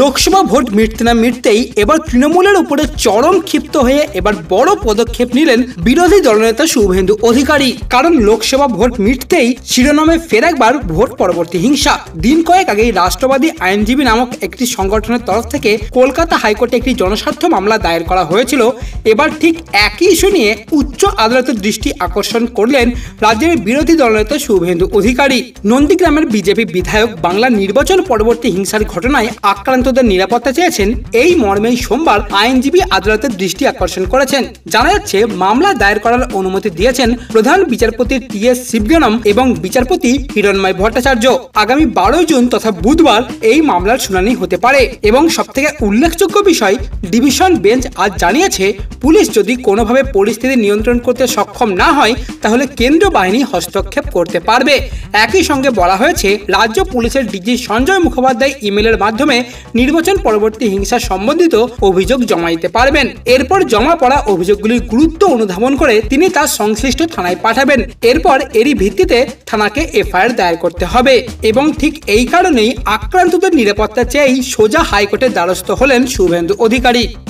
Lok Sabha vote মিটতে না মিটতেই এবার তৃণমূলের উপরে চরম ক্ষিপ্ত হয়ে এবার বড় পদক্ষেপ নিলেন বিরোধী দলনেতা শুভেন্দু অধিকারী কারণ লোকসভা ভোট মিটতেই শিরোনামে ফের একবার ভোট পরবর্তী হিংসা দিন কয়েক আগেই রাষ্ট্রবাদী আইনজীবী নামক একটি সংগঠনের তরফ থেকে কলকাতা হাইকোর্টে একটি জনস্বার্থ মামলা দায়ের করা হয়েছিল এবার ঠিক একই ইস্যু নিয়ে উচ্চ আদালতের দৃষ্টি আকর্ষণ করলেন রাজ্যের বিরোধী দলনেতা শুভেন্দু অধিকারী নন্দীগ্রামের বিজেপি বিধায়ক বাংলা নির্বাচন পরবর্তী হিংসার ঘটনায় আক্রান্ত আক্রান্তদের নিরাপত্তা চেয়েছেন এই মর্মেই সোমবার আইনজীবী আদালতের দৃষ্টি আকর্ষণ করেছেন জানা যাচ্ছে মামলা দায়ের করার অনুমতি দিয়েছেন প্রধান বিচারপতি টি এস শিবগনম এবং বিচারপতি হিরণময় ভট্টাচার্য আগামী বারো জুন তথা বুধবার এই মামলার শুনানি হতে পারে এবং সব থেকে উল্লেখযোগ্য বিষয় ডিভিশন বেঞ্চ আজ জানিয়েছে পুলিশ যদি কোনোভাবে পরিস্থিতি নিয়ন্ত্রণ করতে সক্ষম না হয় তাহলে কেন্দ্র বাহিনী হস্তক্ষেপ করতে পারবে একই সঙ্গে বলা হয়েছে রাজ্য পুলিশের ডিজি সঞ্জয় মুখোপাধ্যায় ইমেলের মাধ্যমে নির্বাচন পরবর্তী হিংসা সম্বন্ধিত অভিযোগ জমাইতে দিতে পারবেন এরপর জমা পড়া অভিযোগগুলির গুরুত্ব অনুধাবন করে তিনি তার সংশ্লিষ্ট থানায় পাঠাবেন এরপর এরই ভিত্তিতে থানাকে এফআইআর দায়ের করতে হবে এবং ঠিক এই কারণেই আক্রান্তদের নিরাপত্তা চেয়েই সোজা হাইকোর্টের দ্বারস্থ হলেন শুভেন্দু অধিকারী